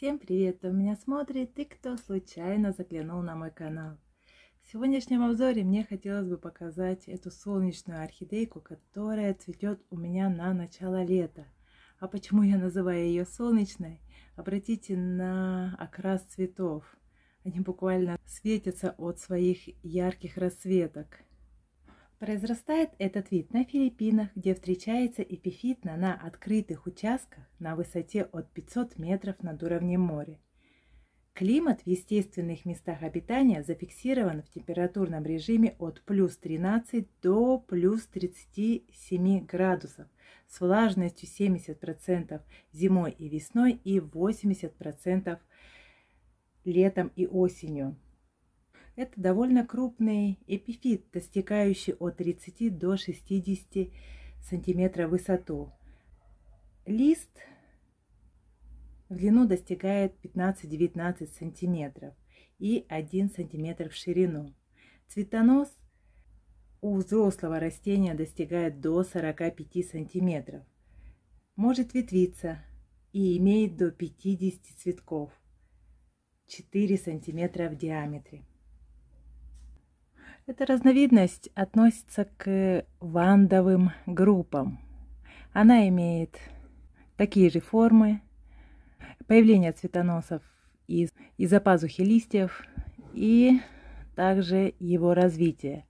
Всем привет! Кто меня смотрит и кто случайно заглянул на мой канал. В сегодняшнем обзоре мне хотелось бы показать эту солнечную орхидейку, которая цветет у меня на начало лета. А почему я называю ее солнечной? Обратите на окрас цветов. Они буквально светятся от своих ярких расцветок. Произрастает этот вид на Филиппинах, где встречается эпифитна на открытых участках на высоте от 500 метров над уровнем моря. Климат в естественных местах обитания зафиксирован в температурном режиме от плюс 13 до плюс 37 градусов с влажностью 70% зимой и весной и 80% летом и осенью. Это довольно крупный эпифит, достигающий от 30 до 60 сантиметров в высоту. Лист в длину достигает 15-19 сантиметров и 1 сантиметр в ширину. Цветонос у взрослого растения достигает до 45 сантиметров. Может ветвиться и имеет до 50 цветков, 4 сантиметра в диаметре. Эта разновидность относится к вандовым группам. Она имеет такие же формы, появление цветоносов из, из-за пазухи листьев и также его развитие.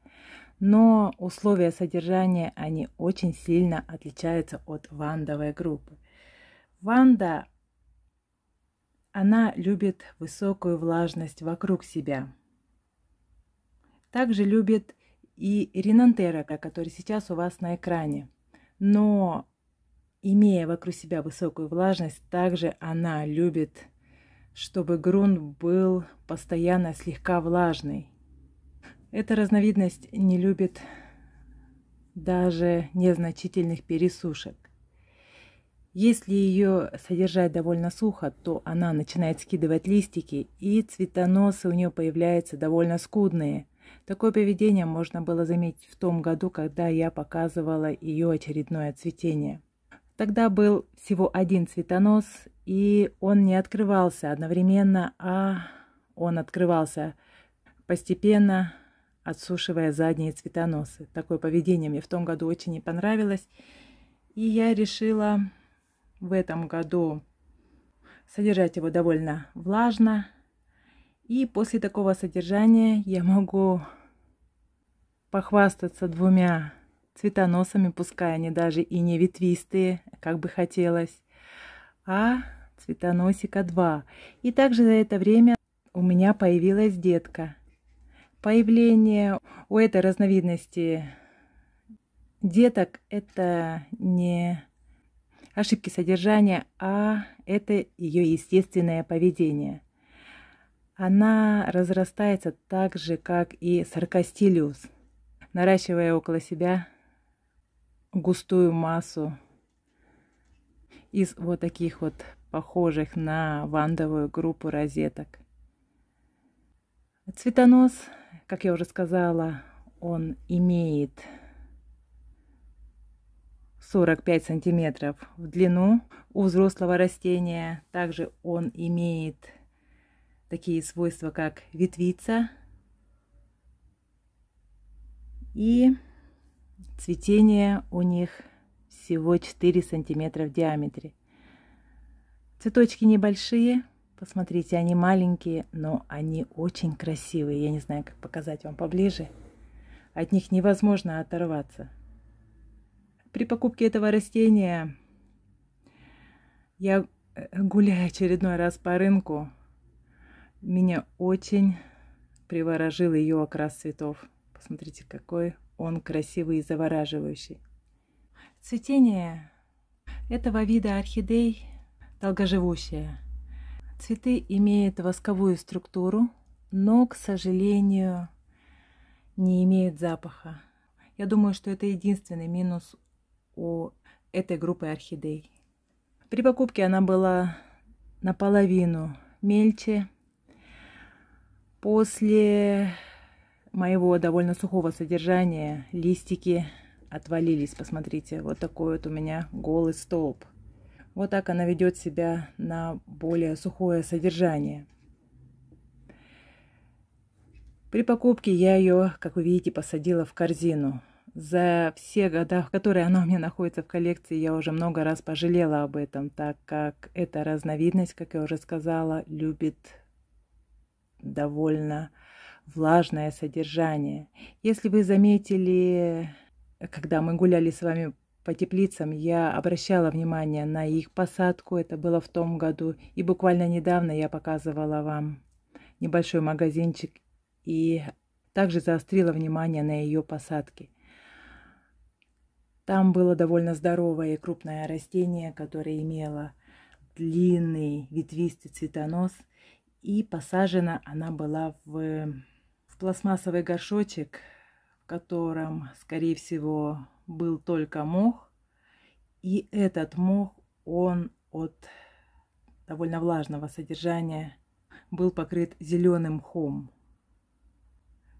Но условия содержания, они очень сильно отличаются от вандовой группы. Ванда, она любит высокую влажность вокруг себя – также любит и ренантера, который сейчас у вас на экране. Но, имея вокруг себя высокую влажность, также она любит, чтобы грунт был постоянно слегка влажный. Эта разновидность не любит даже незначительных пересушек. Если ее содержать довольно сухо, то она начинает скидывать листики, и цветоносы у нее появляются довольно скудные – Такое поведение можно было заметить в том году, когда я показывала ее очередное цветение. Тогда был всего один цветонос, и он не открывался одновременно, а он открывался постепенно, отсушивая задние цветоносы. Такое поведение мне в том году очень не понравилось, и я решила в этом году содержать его довольно влажно, и после такого содержания я могу похвастаться двумя цветоносами, пускай они даже и не ветвистые, как бы хотелось, а цветоносика 2. И также за это время у меня появилась детка. Появление у этой разновидности деток это не ошибки содержания, а это ее естественное поведение – она разрастается так же, как и саркастилиус, наращивая около себя густую массу из вот таких вот похожих на вандовую группу розеток. Цветонос, как я уже сказала, он имеет 45 сантиметров в длину у взрослого растения. Также он имеет такие свойства, как ветвица и цветение у них всего 4 сантиметра в диаметре. Цветочки небольшие, посмотрите, они маленькие, но они очень красивые. Я не знаю, как показать вам поближе. От них невозможно оторваться. При покупке этого растения я э, гуляя очередной раз по рынку, меня очень приворожил ее окрас цветов. Посмотрите, какой он красивый и завораживающий. Цветение этого вида орхидей долгоживущее. Цветы имеют восковую структуру, но, к сожалению, не имеют запаха. Я думаю, что это единственный минус у этой группы орхидей. При покупке она была наполовину мельче, После моего довольно сухого содержания листики отвалились. Посмотрите, вот такой вот у меня голый столб. Вот так она ведет себя на более сухое содержание. При покупке я ее, как вы видите, посадила в корзину. За все года, в которые она у меня находится в коллекции, я уже много раз пожалела об этом, так как эта разновидность, как я уже сказала, любит довольно влажное содержание. Если вы заметили, когда мы гуляли с вами по теплицам, я обращала внимание на их посадку, это было в том году, и буквально недавно я показывала вам небольшой магазинчик и также заострила внимание на ее посадке. Там было довольно здоровое и крупное растение, которое имело длинный ветвистый цветонос – и посажена она была в, в пластмассовый горшочек, в котором, скорее всего, был только мох. И этот мох, он от довольно влажного содержания был покрыт зеленым мхом.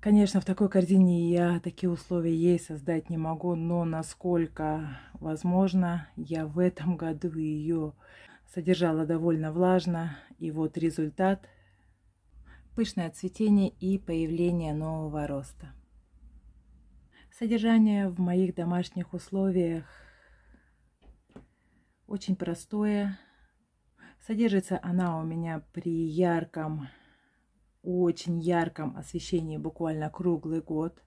Конечно, в такой корзине я такие условия ей создать не могу, но насколько возможно, я в этом году ее содержала довольно влажно. И вот результат. Пышное цветение и появление нового роста. Содержание в моих домашних условиях очень простое. Содержится она у меня при ярком, очень ярком освещении буквально круглый год.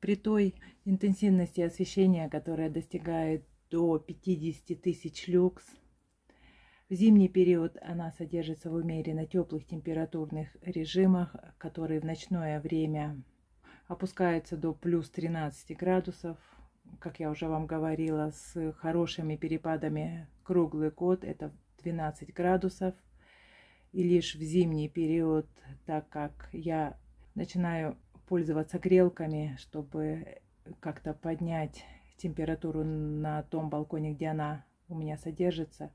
При той интенсивности освещения, которая достигает до 50 тысяч люкс – в зимний период она содержится в умеренно теплых температурных режимах, которые в ночное время опускаются до плюс 13 градусов. Как я уже вам говорила, с хорошими перепадами круглый год это 12 градусов. И лишь в зимний период, так как я начинаю пользоваться грелками, чтобы как-то поднять температуру на том балконе, где она у меня содержится,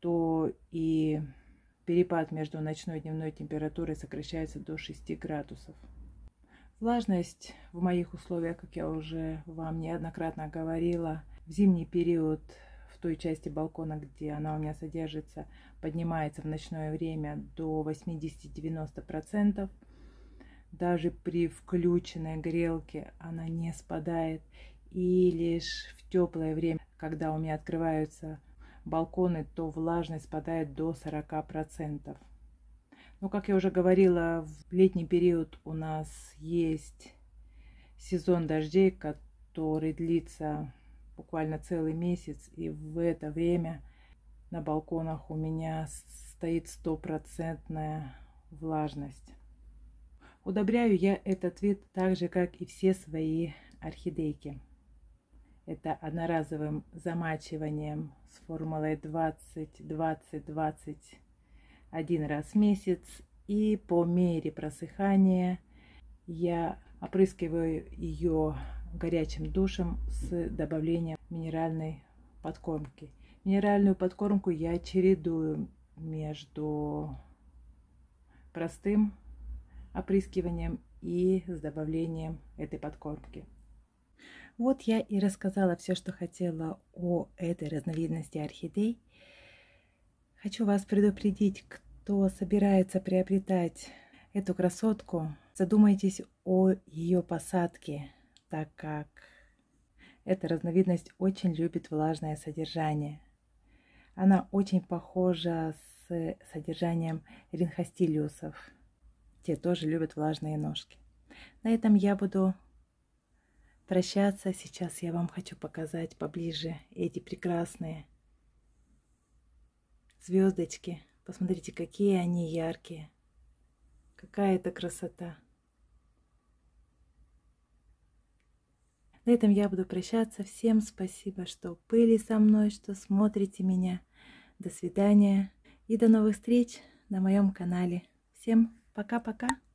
то и перепад между ночной и дневной температурой сокращается до 6 градусов. Влажность в моих условиях, как я уже вам неоднократно говорила, в зимний период в той части балкона, где она у меня содержится, поднимается в ночное время до 80-90%. Даже при включенной грелке она не спадает. И лишь в теплое время, когда у меня открываются балконы, то влажность спадает до 40%. Но, ну, как я уже говорила, в летний период у нас есть сезон дождей, который длится буквально целый месяц, и в это время на балконах у меня стоит стопроцентная влажность. Удобряю я этот вид так же, как и все свои орхидейки. Это одноразовым замачиванием с формулой 20-20-20 один раз в месяц. И по мере просыхания я опрыскиваю ее горячим душем с добавлением минеральной подкормки. Минеральную подкормку я чередую между простым опрыскиванием и с добавлением этой подкормки. Вот я и рассказала все, что хотела о этой разновидности орхидей. Хочу вас предупредить, кто собирается приобретать эту красотку, задумайтесь о ее посадке, так как эта разновидность очень любит влажное содержание. Она очень похожа с содержанием ринхостилиусов. Те тоже любят влажные ножки. На этом я буду прощаться. Сейчас я вам хочу показать поближе эти прекрасные звездочки. Посмотрите, какие они яркие. Какая это красота. На этом я буду прощаться. Всем спасибо, что были со мной, что смотрите меня. До свидания и до новых встреч на моем канале. Всем пока-пока.